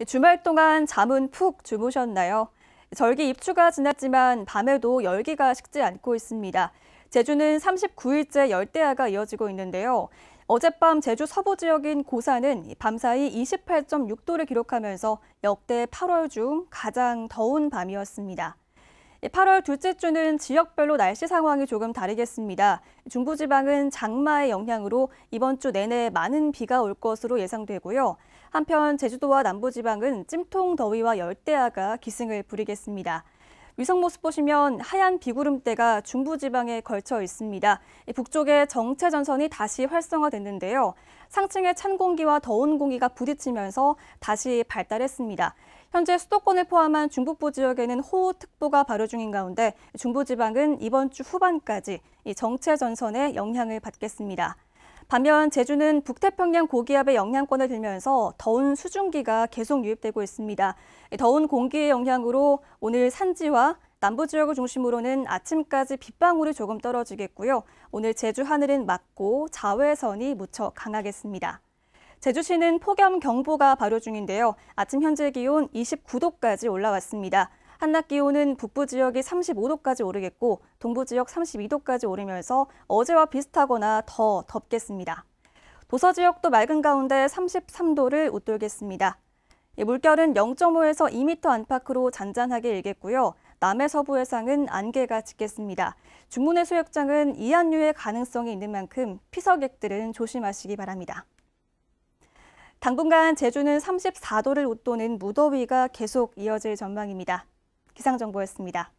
예, 주말 동안 잠은 푹 주무셨나요? 절기 입추가 지났지만 밤에도 열기가 식지 않고 있습니다. 제주는 39일째 열대야가 이어지고 있는데요. 어젯밤 제주 서부 지역인 고산은 밤사이 28.6도를 기록하면서 역대 8월 중 가장 더운 밤이었습니다. 8월 예, 둘째 주는 지역별로 날씨 상황이 조금 다르겠습니다. 중부지방은 장마의 영향으로 이번 주 내내 많은 비가 올 것으로 예상되고요. 한편 제주도와 남부지방은 찜통 더위와 열대야가 기승을 부리겠습니다. 위성 모습 보시면 하얀 비구름대가 중부지방에 걸쳐 있습니다. 북쪽에 정체 전선이 다시 활성화됐는데요. 상층의 찬 공기와 더운 공기가 부딪히면서 다시 발달했습니다. 현재 수도권을 포함한 중북부 지역에는 호우특보가 발효 중인 가운데 중부지방은 이번 주 후반까지 정체 전선의 영향을 받겠습니다. 반면 제주는 북태평양 고기압의 영향권을 들면서 더운 수증기가 계속 유입되고 있습니다. 더운 공기의 영향으로 오늘 산지와 남부 지역을 중심으로는 아침까지 빗방울이 조금 떨어지겠고요. 오늘 제주 하늘은 맑고 자외선이 무척 강하겠습니다. 제주시는 폭염 경보가 발효 중인데요. 아침 현재 기온 29도까지 올라왔습니다. 한낮 기온은 북부 지역이 35도까지 오르겠고 동부 지역 32도까지 오르면서 어제와 비슷하거나 더 덥겠습니다. 도서 지역도 맑은 가운데 33도를 웃돌겠습니다. 물결은 0.5에서 2m 안팎으로 잔잔하게 일겠고요. 남해 서부 해상은 안개가 짙겠습니다. 중문해 수역장은 이안류의 가능성이 있는 만큼 피서객들은 조심하시기 바랍니다. 당분간 제주는 34도를 웃도는 무더위가 계속 이어질 전망입니다. 기상정보였습니다.